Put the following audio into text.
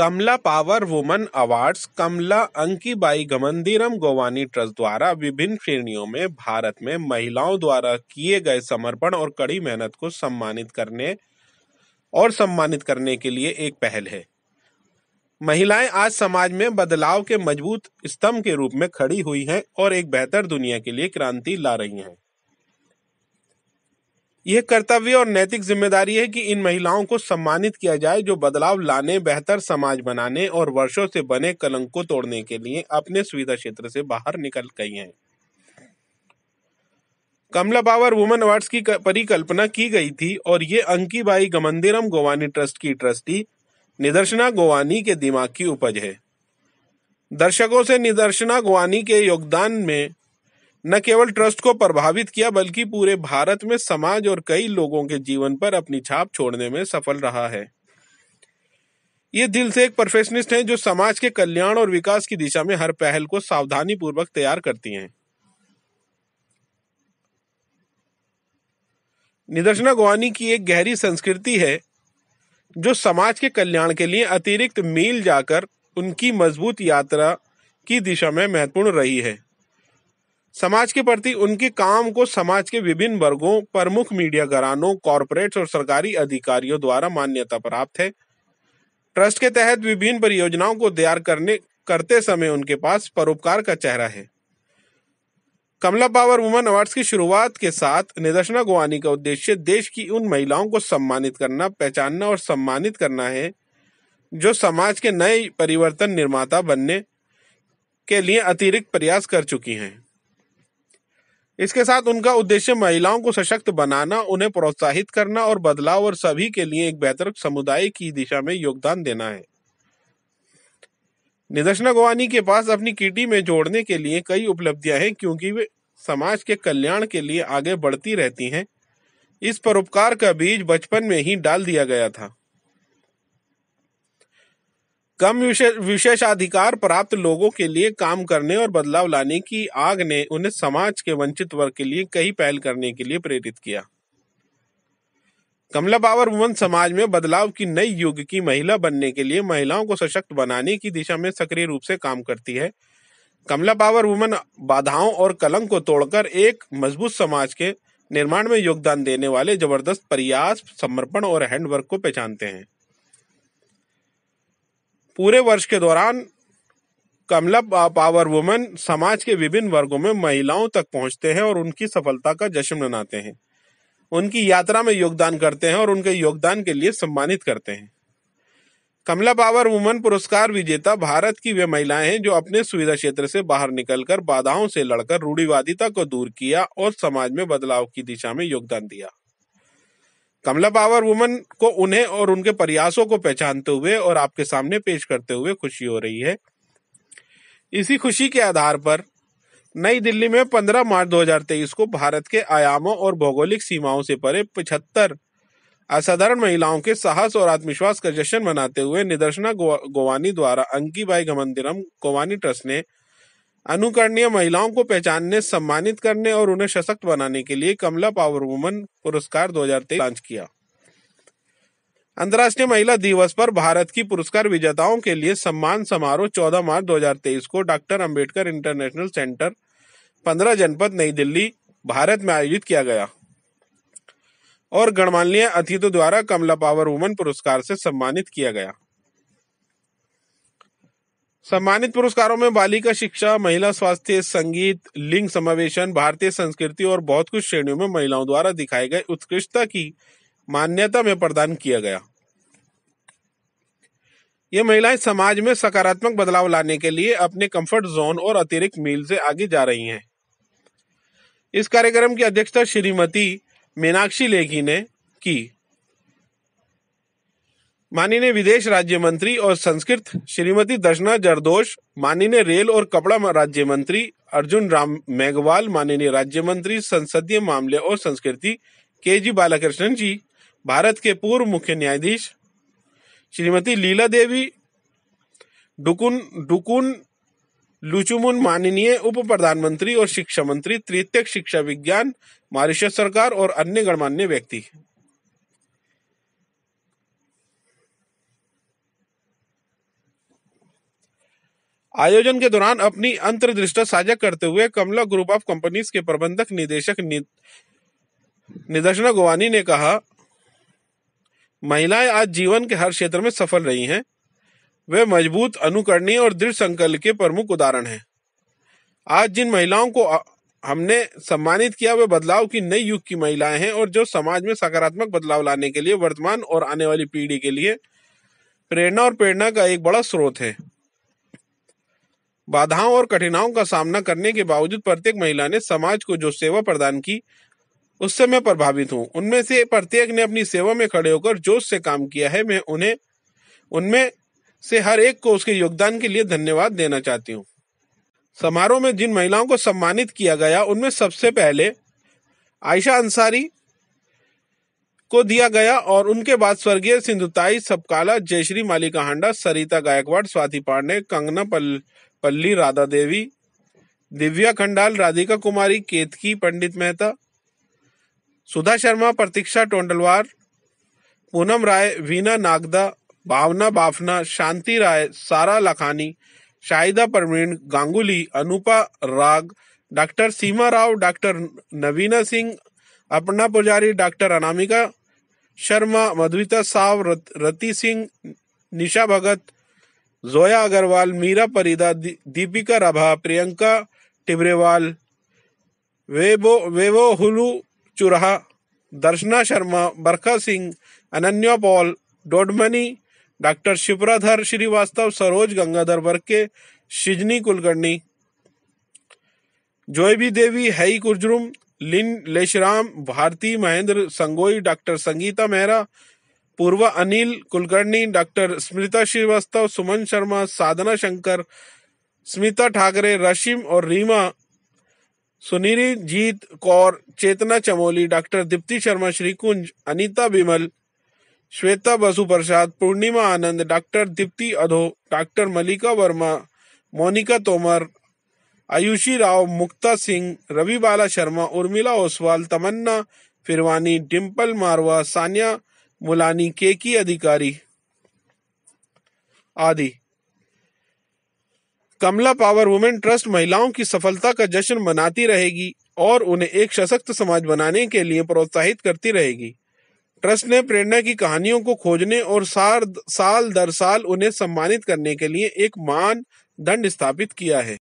कमला power woman awards Kamala Ankibai Gamandiram Gowani trust द्वारा विभिन्न श्रेणियों में भारत में महिलाओं द्वारा किए गए समर्पण और कड़ी मेहनत को सम्मानित करने और सम्मानित करने के लिए एक पहल है महिलाएं आज समाज में बदलाव के मजबूत स्तंभ के रूप में खड़ी हुई हैं और एक बेहतर दुनिया के लिए क्रांति ला रही हैं यह कर्तव्य और नैतिक जिम्मेदारी है कि इन महिलाओं को सम्मानित किया जाए जो बदलाव लाने बेहतर समाज बनाने और वर्षों से बने कलंक को तोड़ने के लिए अपने सुविधा क्षेत्र से बाहर निकल गई हैं कमला बावर वुमेन अवार्ड्स की परिकल्पना की गई थी और ये अंकी बाई गमंदिरम गोवानी ट्रस्ट की ट्रस्टी निदर्शना गोवानी के दिमाग की उपज है दर्शकों से निदर्शना गोवानी के योगदान में न केवल ट्रस्ट को प्रभावित किया बल्कि पूरे भारत में समाज और कई लोगों के जीवन पर अपनी छाप छोड़ने में सफल रहा है ये दिल से एक प्रोफेशनिस्ट हैं जो समाज के कल्याण और विकास की दिशा में हर पहल को सावधानी पूर्वक तैयार करती हैं निदर्शना गोवानी की एक गहरी संस्कृति है जो समाज के कल्याण के लिए अतिरिक्त मील जाकर उनकी मजबूत यात्रा की दिशा में महत्वपूर्ण रही है समाज के प्रति उनके काम को समाज के विभिन्न वर्गों प्रमुख मीडिया घरानों कॉरपोरेट्स और सरकारी अधिकारियों द्वारा मान्यता प्राप्त है ट्रस्ट के तहत विभिन्न परियोजनाओं को तैयार करने करते समय उनके पास परोपकार का चेहरा है कमला पावर वुमन अवार्ड्स की शुरुआत के साथ निदर्शना गोवानी का उद्देश्य देश की उन महिलाओं को सम्मानित करना पहचानना और सम्मानित करना है जो समाज के नए परिवर्तन निर्माता बनने के लिए अतिरिक्त प्रयास कर चुकी हैं इसके साथ उनका उद्देश्य महिलाओं को सशक्त बनाना उन्हें प्रोत्साहित करना और बदलाव और सभी के लिए एक बेहतर समुदाय की दिशा में योगदान देना है निदर्शना गोवानी के पास अपनी किटी में जोड़ने के लिए कई उपलब्धियां हैं क्योंकि वे समाज के कल्याण के लिए आगे बढ़ती रहती हैं इस परोपकार का बीज बचपन में ही डाल दिया गया था कम विशेषाधिकार प्राप्त लोगों के लिए काम करने और बदलाव लाने की आग ने उन्हें समाज के वंचित वर्ग के लिए कई पहल करने के लिए प्रेरित किया कमला पावर वुमन समाज में बदलाव की नई युग की महिला बनने के लिए महिलाओं को सशक्त बनाने की दिशा में सक्रिय रूप से काम करती है कमला पावर वुमन बाधाओं और कलंक को तोड़कर एक मजबूत समाज के निर्माण में योगदान देने वाले जबरदस्त प्रयास समर्पण और हैंडवर्क को पहचानते हैं पूरे वर्ष के दौरान कमला पावर वुमेन समाज के विभिन्न वर्गों में महिलाओं तक पहुंचते हैं और उनकी सफलता का जश्न मनाते हैं उनकी यात्रा में योगदान करते हैं और उनके योगदान के लिए सम्मानित करते हैं कमला पावर वुमेन पुरस्कार विजेता भारत की वे महिलाएं हैं जो अपने सुविधा क्षेत्र से बाहर निकलकर बाधाओं से लड़कर रूढ़िवादिता को दूर किया और समाज में बदलाव की दिशा में योगदान दिया कमला पावर वुमन को उन्हें और उनके प्रयासों को पहचानते हुए और आपके सामने पेश करते हुए खुशी हो रही है इसी खुशी के आधार पर नई दिल्ली में 15 मार्च 2023 को भारत के आयामों और भौगोलिक सीमाओं से परे पचहत्तर असाधारण महिलाओं के साहस और आत्मविश्वास का जश्न मनाते हुए निदर्शना गोवानी द्वारा अंकी बाई गमंदिरम गोवानी ट्रस्ट ने अनुकरणीय महिलाओं को पहचानने सम्मानित करने और उन्हें सशक्त बनाने के लिए कमला पावर वुमन पुरस्कार 2023 लॉन्च किया अंतर्राष्ट्रीय महिला दिवस पर भारत की पुरस्कार विजेताओं के लिए सम्मान समारोह 14 मार्च 2023 को डॉक्टर अंबेडकर इंटरनेशनल सेंटर 15 जनपद नई दिल्ली भारत में आयोजित किया गया और गणमान्य अतिथियों द्वारा कमला पावर वुमन पुरस्कार से सम्मानित किया गया सम्मानित पुरस्कारों में बालिका शिक्षा महिला स्वास्थ्य संगीत लिंग समावेशन भारतीय संस्कृति और बहुत कुछ श्रेणियों में महिलाओं द्वारा दिखाए गए उत्कृष्टता की मान्यता में प्रदान किया गया ये महिलाएं समाज में सकारात्मक बदलाव लाने के लिए अपने कंफर्ट जोन और अतिरिक्त मील से आगे जा रही हैं इस कार्यक्रम की अध्यक्षता श्रीमती मीनाक्षी लेखी ने की माननीय विदेश राज्य मंत्री और संस्कृत श्रीमती दर्शना जरदोश माननीय रेल और कपड़ा राज्य मंत्री अर्जुन राम मेघवाल माननीय राज्य मंत्री संसदीय मामले और संस्कृति के जी बालाकृष्णन जी भारत के पूर्व मुख्य न्यायाधीश श्रीमती लीला देवी डुकुन डुकुन लुचुमुन माननीय उप प्रधानमंत्री और शिक्षा मंत्री तृतीय शिक्षा विज्ञान मॉरिशस सरकार और अन्य गणमान्य व्यक्ति आयोजन के दौरान अपनी अंतर्दृष्टा साझा करते हुए कमला ग्रुप ऑफ कंपनीज के प्रबंधक निदेशक निदर्शना गोवानी ने कहा महिलाएं आज जीवन के हर क्षेत्र में सफल रही हैं वे मजबूत अनुकरणीय और दृढ़ संकल्प के प्रमुख उदाहरण हैं आज जिन महिलाओं को हमने सम्मानित किया वे बदलाव की नई युग की महिलाएं हैं और जो समाज में सकारात्मक बदलाव लाने के लिए वर्तमान और आने वाली पीढ़ी के लिए प्रेरणा और प्रेरणा का एक बड़ा स्रोत है बाधाओं और कठिनाओं का सामना करने के बावजूद प्रत्येक महिला ने समाज को जो सेवा प्रदान की उससे मैं प्रभावित हूँ उनमें से प्रत्येक ने अपनी सेवा में खड़े होकर जोश से काम किया है मैं उन्हें उनमें से हर एक को उसके योगदान के लिए धन्यवाद देना चाहती हूँ समारोह में जिन महिलाओं को सम्मानित किया गया उनमें सबसे पहले आयशा अंसारी को दिया गया और उनके बाद स्वर्गीय सिंधुताई सबकाला जयश्री मालिका हांडा सरिता गायकवाड़ स्वाति पांडे कंगना पल पल्ली राधा देवी दिव्या खंडाल राधिका कुमारी केतकी पंडित मेहता सुधा शर्मा प्रतीक्षा टोंडलवार पूनम राय वीना नागदा भावना बाफना शांति राय सारा लखानी शाहिदा परवीन गांगुली अनुपा राग डॉक्टर सीमा राव डॉक्टर नवीना सिंह अपना पुजारी डॉक्टर अनामिका शर्मा मधुता साव रति सिंह निशा भगत जोया अग्रवाल मीरा परिदा दीपिका राभा प्रियंका टिबरेवाल वेबो वेबो हुलू चुराहा दर्शना शर्मा बरखा सिंह अनन्या पॉल डोडमनी डॉक्टर शिवराधर श्रीवास्तव सरोज गंगाधर बरके शिजनी कुलकर्णी जोयबी देवी हई कुर्जुम लिन लेशराम भारती महेंद्र संगोई डॉक्टर संगीता मेहरा पूर्व अनिल कुलकर्णी डॉक्टर स्मृता श्रीवास्तव सुमन शर्मा साधना शंकर स्मिता ठाकरे रशिम और Reema Suniri Jeet Kaur Chetna Chamoli doctor Deepti Sharma Shrikunj Anita Bimal Shweta Basu Prasad Purnima Anand doctor Deepti Adho doctor Mallika Verma Monika Tomar Ayushi Rao Mukta Singh Ravi Bala Sharma Urmila Oswal Tamanna Phirwani Dimple Marwah Sania Mulani के की अधिकारी आदि कमला पावर वुमेन ट्रस्ट महिलाओं की सफलता का जश्न मनाती रहेगी और उन्हें एक सशक्त समाज बनाने के लिए प्रोत्साहित करती रहेगी ट्रस्ट ने प्रेरणा की कहानियों को खोजने और साल दर साल उन्हें सम्मानित करने के लिए एक मान दंड स्थापित किया है